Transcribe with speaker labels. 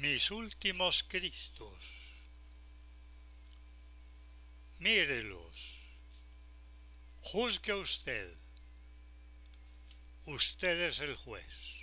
Speaker 1: mis últimos Cristos. Mírelos. Juzgue usted. Usted es el juez.